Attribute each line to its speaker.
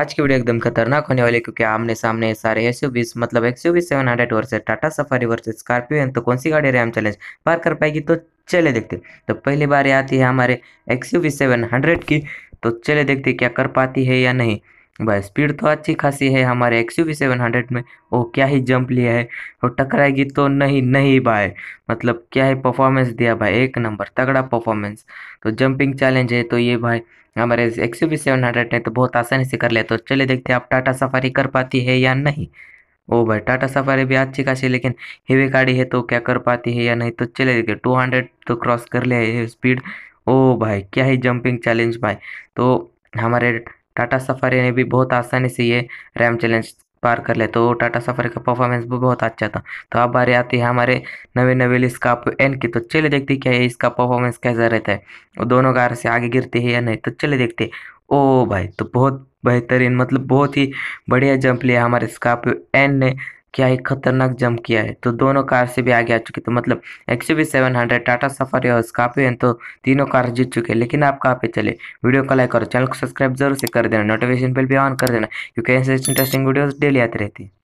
Speaker 1: आज की वीडियो एकदम खतरनाक होने वाली क्योंकि आमने सामने सारे एस यू बीस मतलब X U seven hundred versus Tata Safari versus Scorpio है तो कौन सी गाड़ी रैम चैलेंज पार कर पाएगी तो चले देखते तो पहली बार आती है हमारे एक्स यू सेवन हंड्रेड की तो चले देखते क्या कर पाती है या नहीं भाई स्पीड तो अच्छी खासी है हमारे एक्स यू सेवन हंड्रेड में वो क्या ही जंप लिया है और टकराएगी तो नहीं नहीं भाई मतलब क्या है परफॉर्मेंस दिया भाई एक नंबर तगड़ा परफॉर्मेंस तो जंपिंग चैलेंज है तो ये भाई हमारे एक्स यू सेवन हंड्रेड ने तो बहुत आसानी से कर लिया तो चले देखते हैं आप टाटा सफारी कर पाती है या नहीं ओ भाई टाटा सफारी भी अच्छी खासी लेकिन हेवी गाड़ी है तो क्या कर पाती है या नहीं तो चले देखिए टू हंड्रेड तो क्रॉस कर लिया है स्पीड ओ भाई क्या ही जंपिंग चैलेंज भाई तो हमारे टाटा सफारी ने भी बहुत आसानी से ये रैम चैलेंज पार कर ले तो टाटा सफारी का परफॉर्मेंस भी बहुत अच्छा था तो अब बारी आती है हमारे नवे नवेली स्काप एन की तो चले देखते क्या है इसका परफॉर्मेंस कैसा रहता है और दोनों कार से आगे गिरती है या नहीं तो चले देखते ओ भाई तो बहुत बेहतरीन मतलब बहुत ही बढ़िया जंप लिया हमारे स्कॉप एन ने क्या एक खतरनाक जंप किया है तो दोनों कार से भी आगे आ चुकी तो मतलब X V seven hundred Tata Safari और है तो तीनों कार जीत चुके हैं लेकिन आप कहाँ पे चले वीडियो को लाइक करो चैनल को सब्सक्राइब जरूर से कर देना नोटिफिकेशन बिल भी ऑन कर देना क्योंकि ऐसे इंटरेस्टिंग वीडियोज डेली आती रहती है